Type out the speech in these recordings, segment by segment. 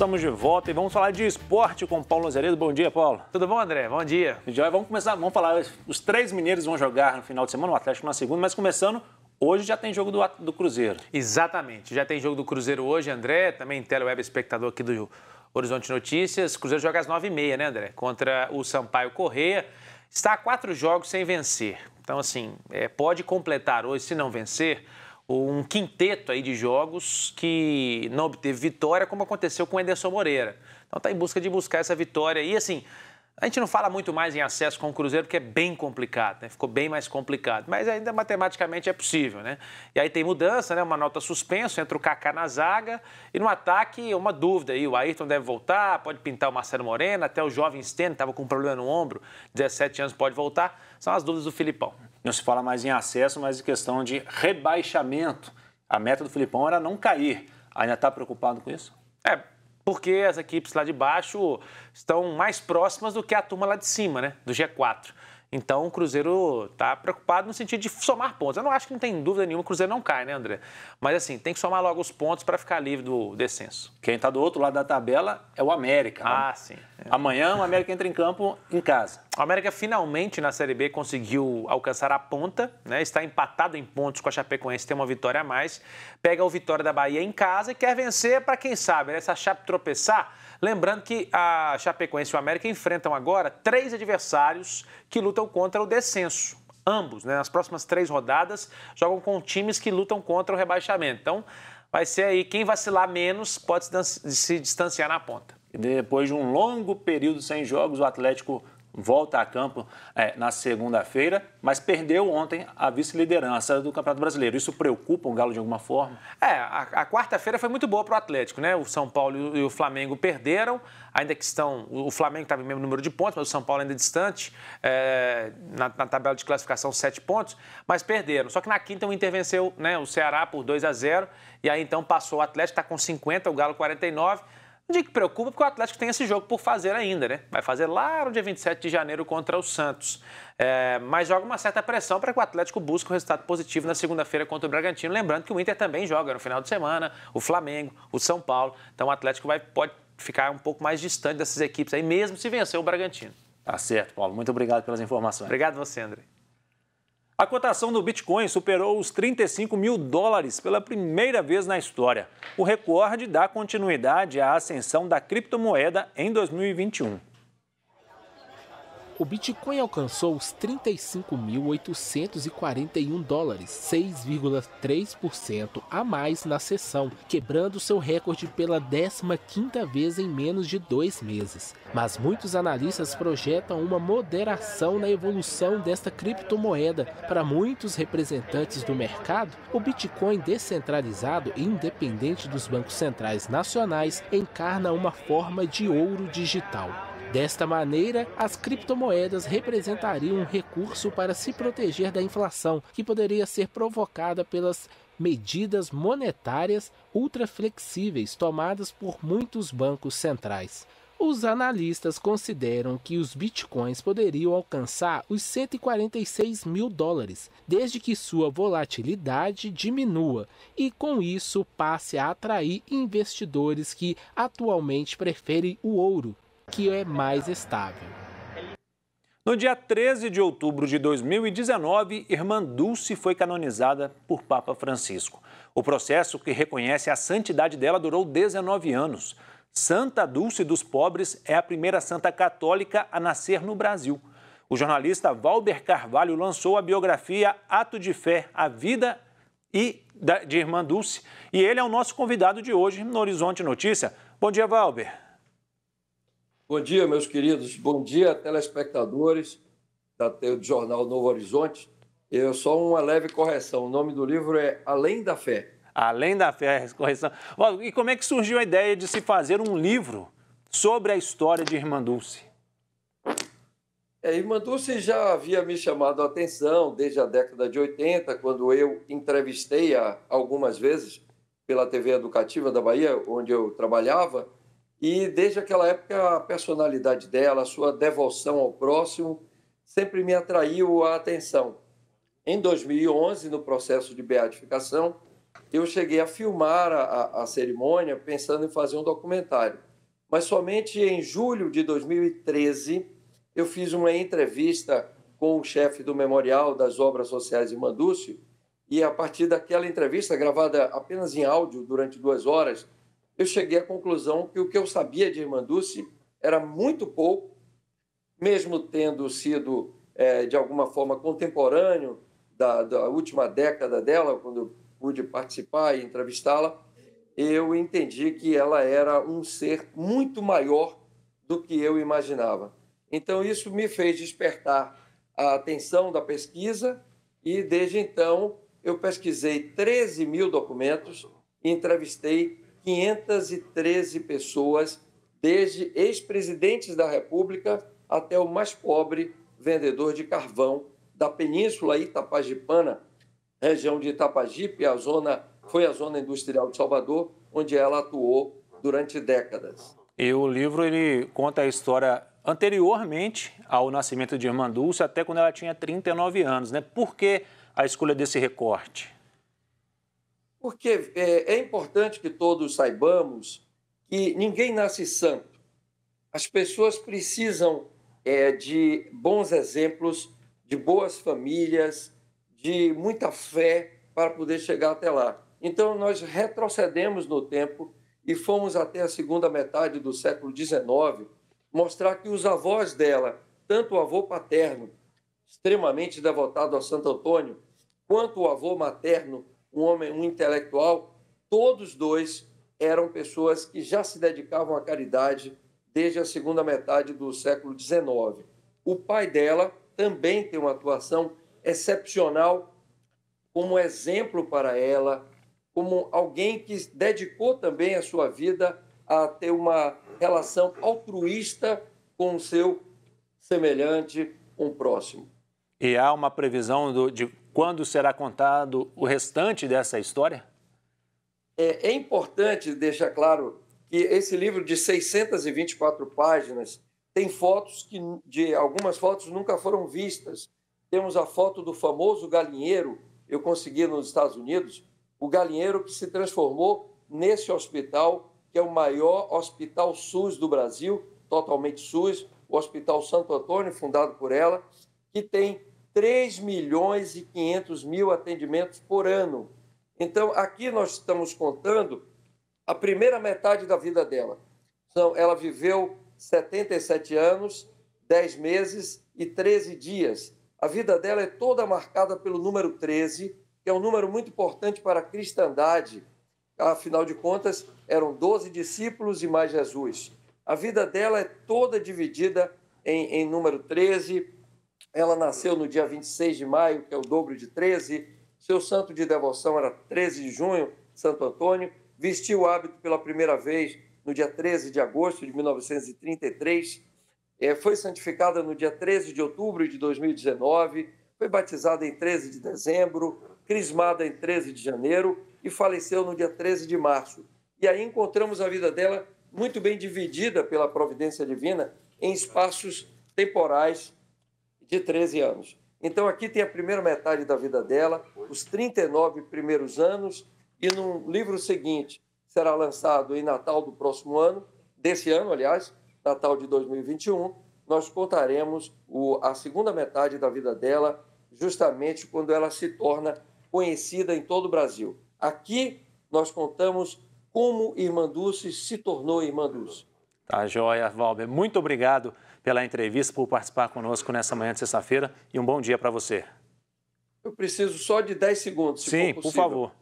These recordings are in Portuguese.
Estamos de volta e vamos falar de esporte com Paulo Azeredo. Bom dia, Paulo. Tudo bom, André? Bom dia. Já vamos começar, vamos falar. Os três mineiros vão jogar no final de semana, o Atlético na segunda, mas começando Hoje já tem jogo do, do, Cruzeiro. Exatamente. Já tem jogo do Cruzeiro hoje, André. Também teleweb espectador aqui do Horizonte Notícias. Cruzeiro joga às 9h30, né, André? Contra o Sampaio Correia. Está a quatro jogos sem vencer. Então, assim, é, pode completar hoje, se não vencer, um quinteto aí de jogos que não obteve vitória, como aconteceu com o Ederson Moreira. Então está em busca de buscar essa vitória. E assim, a gente não fala muito mais em acesso com o Cruzeiro porque é bem complicado, né? ficou bem mais complicado, mas ainda matematicamente é possível, né? E aí tem mudança, né? Uma nota suspenso, entra o Kaká na zaga e no ataque uma dúvida aí, o Ayrton deve voltar, pode pintar o Marcelo Moreno, até o jovem Stênio estava com um problema no ombro, 17 anos pode voltar, são as dúvidas do Filipão não se fala mais em acesso, mas em questão de rebaixamento. A meta do Filipão era não cair. Ainda está preocupado com isso? É, porque as equipes lá de baixo estão mais próximas do que a turma lá de cima, né? Do G4. Então o Cruzeiro está preocupado no sentido de somar pontos. Eu não acho que não tem dúvida nenhuma, o Cruzeiro não cai, né, André? Mas assim, tem que somar logo os pontos para ficar livre do descenso. Quem está do outro lado da tabela é o América. Né? Ah, né? sim. É. Amanhã o América entra em campo em casa. O América finalmente na Série B conseguiu alcançar a ponta, né? Está empatado em pontos com a Chapecoense, tem uma vitória a mais. Pega o Vitória da Bahia em casa e quer vencer para quem sabe, né? Essa Chape tropeçar. Lembrando que a Chapecoense e o América enfrentam agora três adversários que lutam lutam contra o descenso. Ambos, né? Nas próximas três rodadas, jogam com times que lutam contra o rebaixamento. Então, vai ser aí quem vacilar menos pode se distanciar na ponta. Depois de um longo período sem jogos, o Atlético volta a campo é, na segunda-feira, mas perdeu ontem a vice-liderança do Campeonato Brasileiro. Isso preocupa o Galo de alguma forma? É, a, a quarta-feira foi muito boa para o Atlético, né? O São Paulo e o Flamengo perderam, ainda que estão. O Flamengo estava no mesmo número de pontos, mas o São Paulo ainda é distante, é, na, na, tabela de classificação, sete pontos, mas perderam. Só que na quinta o Inter venceu né, o Ceará por 2 a 0 e aí então passou o Atlético, está com 50, o Galo 49 não que preocupa, porque o Atlético tem esse jogo por fazer ainda, né? Vai fazer lá no dia 27 de janeiro contra o Santos. É, mas joga uma certa pressão para que o Atlético busque um resultado positivo na segunda-feira contra o Bragantino. Lembrando que o Inter também joga no final de semana, o Flamengo, o São Paulo. Então o Atlético vai, pode ficar um pouco mais distante dessas equipes aí, mesmo se vencer o Bragantino. Tá certo, Paulo. Muito obrigado pelas informações. Obrigado você, André. A cotação do Bitcoin superou os 35 mil dólares pela primeira vez na história. O recorde dá continuidade à ascensão da criptomoeda em 2021 o Bitcoin alcançou os 35.841 dólares, 6,3% a mais na sessão, quebrando seu recorde pela 15ª vez em menos de dois meses. Mas muitos analistas projetam uma moderação na evolução desta criptomoeda. Para muitos representantes do mercado, o Bitcoin descentralizado e independente dos bancos centrais nacionais encarna uma forma de ouro digital. Desta maneira, as criptomoedas representariam um recurso para se proteger da inflação, que poderia ser provocada pelas medidas monetárias ultraflexíveis tomadas por muitos bancos centrais. Os analistas consideram que os bitcoins poderiam alcançar os 146 mil dólares, desde que sua volatilidade diminua e, com isso, passe a atrair investidores que atualmente preferem o ouro, que é mais estável. No dia 13 de outubro de 2019, Irmã Dulce foi canonizada por Papa Francisco. O processo que reconhece a santidade dela durou 19 anos. Santa Dulce dos Pobres é a primeira santa católica a nascer no Brasil. O jornalista Valber Carvalho lançou a biografia Ato de Fé, a vida e de Irmã Dulce, e ele é o nosso convidado de hoje no Horizonte Notícia. Bom dia, Valber. Bom dia, meus queridos. Bom dia, telespectadores do jornal Novo Horizonte. Eu só uma leve correção. O nome do livro é Além da Fé. Além da Fé, correção. E como é que surgiu a ideia de se fazer um livro sobre a história de Irmã Dulce? É, Irmã Dulce já havia me chamado a atenção desde a década de 80, quando eu entrevistei a, algumas vezes pela TV Educativa da Bahia, onde eu trabalhava e desde aquela época, a personalidade dela, a sua devoção ao próximo, sempre me atraiu a atenção. Em 2011, no processo de beatificação, eu cheguei a filmar a, a, cerimônia pensando em fazer um documentário. Mas somente em julho de 2013, eu fiz uma entrevista com o chefe do Memorial das Obras Sociais de Mandúcio, e a partir daquela entrevista, gravada apenas em áudio durante duas horas, eu cheguei à conclusão que o que eu sabia de Irmã Dulce era muito pouco, mesmo tendo sido, é, de alguma forma, contemporâneo da, da última década dela, quando pude participar e entrevistá-la, eu entendi que ela era um ser muito maior do que eu imaginava. Então, isso me fez despertar a atenção da pesquisa e, desde então, eu pesquisei 13 mil documentos e entrevistei 513 pessoas, desde ex-presidentes da República até o mais pobre vendedor de carvão da Península Itapajipana, região de Itapajipe, a zona foi a zona industrial de Salvador, onde ela atuou durante décadas. E o livro ele conta a história anteriormente ao nascimento de Irmã Dulce, até quando ela tinha 39 anos, né? Por que a escolha desse recorte? Porque é, é importante que todos saibamos que ninguém nasce santo. As pessoas precisam é, de bons exemplos, de boas famílias, de muita fé para poder chegar até lá. Então, nós retrocedemos no tempo e fomos até a segunda metade do século XIX mostrar que os avós dela, tanto o avô paterno, extremamente devotado a Santo Antônio, quanto o avô materno, um homem, um intelectual, todos dois eram pessoas que já se dedicavam à caridade desde a segunda metade do século XIX. O pai dela também tem uma atuação excepcional como exemplo para ela, como alguém que dedicou também a sua vida a ter uma relação altruísta com o seu semelhante, com o próximo. E há uma previsão do, de quando será contado o restante dessa história? É, é importante deixar claro que esse livro de 624 páginas tem fotos que de algumas fotos nunca foram vistas. Temos a foto do famoso galinheiro, eu consegui nos Estados Unidos, o galinheiro que se transformou nesse hospital, que é o maior hospital SUS do Brasil, totalmente SUS, o Hospital Santo Antônio, fundado por ela, que tem 3 milhões e 500 mil atendimentos por ano. Então, aqui nós estamos contando a primeira metade da vida dela. Então, ela viveu 77 anos, 10 meses e 13 dias. A vida dela é toda marcada pelo número 13, que é um número muito importante para a cristandade. Afinal de contas, eram 12 discípulos e mais Jesus. A vida dela é toda dividida em, em número 13, ela nasceu no dia 26 de maio, que é o dobro de 13. Seu santo de devoção era 13 de junho, Santo Antônio. Vestiu o hábito pela primeira vez no dia 13 de agosto de 1933. É, foi santificada no dia 13 de outubro de 2019. Foi batizada em 13 de dezembro, crismada em 13 de janeiro e faleceu no dia 13 de março. E aí encontramos a vida dela muito bem dividida pela providência divina em espaços temporais de 13 anos. Então, aqui tem a primeira metade da vida dela, os 39 primeiros anos, e no livro seguinte, será lançado em Natal do próximo ano, desse ano, aliás, Natal de 2021, nós contaremos o, a segunda metade da vida dela, justamente quando ela se torna conhecida em todo o Brasil. Aqui nós contamos como Irmã Dulce se tornou Irmã Dulce. Tá joia, Valber. Muito obrigado pela entrevista, por participar conosco nessa manhã de sexta-feira e um bom dia para você. Eu preciso só de 10 segundos, se Sim, for por favor.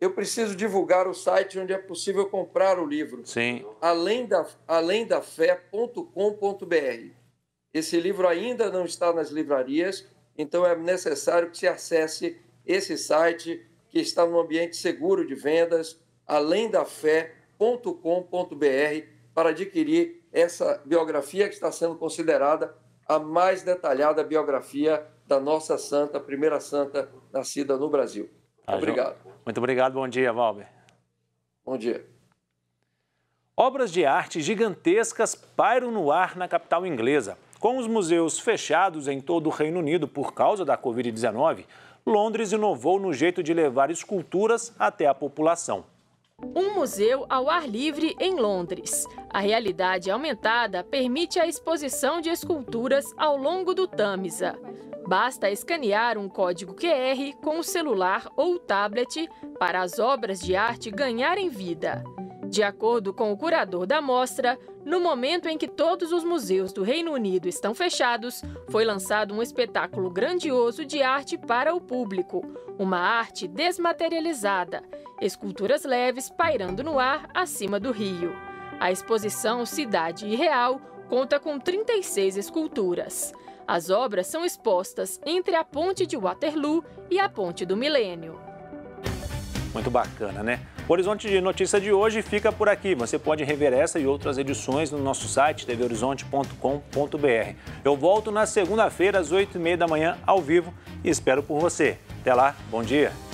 Eu preciso divulgar o site onde é possível comprar o livro. Sim. Além da, além da Esse livro ainda não está nas livrarias, então é necessário que se acesse esse site que está no ambiente seguro de vendas, além da fé.com.br, para adquirir essa biografia que está sendo considerada a mais detalhada biografia da nossa santa, primeira santa nascida no Brasil. Tá, obrigado. Muito obrigado, bom dia, Valber. Bom dia. Obras de arte gigantescas pairam no ar na capital inglesa. Com os museus fechados em todo o Reino Unido por causa da Covid-19, Londres inovou no jeito de levar esculturas até a população. Um museu ao ar livre em Londres. A realidade aumentada permite a exposição de esculturas ao longo do Tamisa. Basta escanear um código QR com o celular ou tablet para as obras de arte ganharem vida. De acordo com o curador da mostra, no momento em que todos os museus do Reino Unido estão fechados, foi lançado um espetáculo grandioso de arte para o público. Uma arte desmaterializada, esculturas leves pairando no ar acima do rio. A exposição Cidade e Real conta com 36 esculturas. As obras são expostas entre a Ponte de Waterloo e a Ponte do Milênio. Muito bacana, né? O Horizonte de Notícia de hoje fica por aqui. Você pode rever essa e outras edições no nosso site tvhorizonte.com.br. Eu volto na segunda-feira às oito e meia da manhã ao vivo e espero por você. Até lá, bom dia!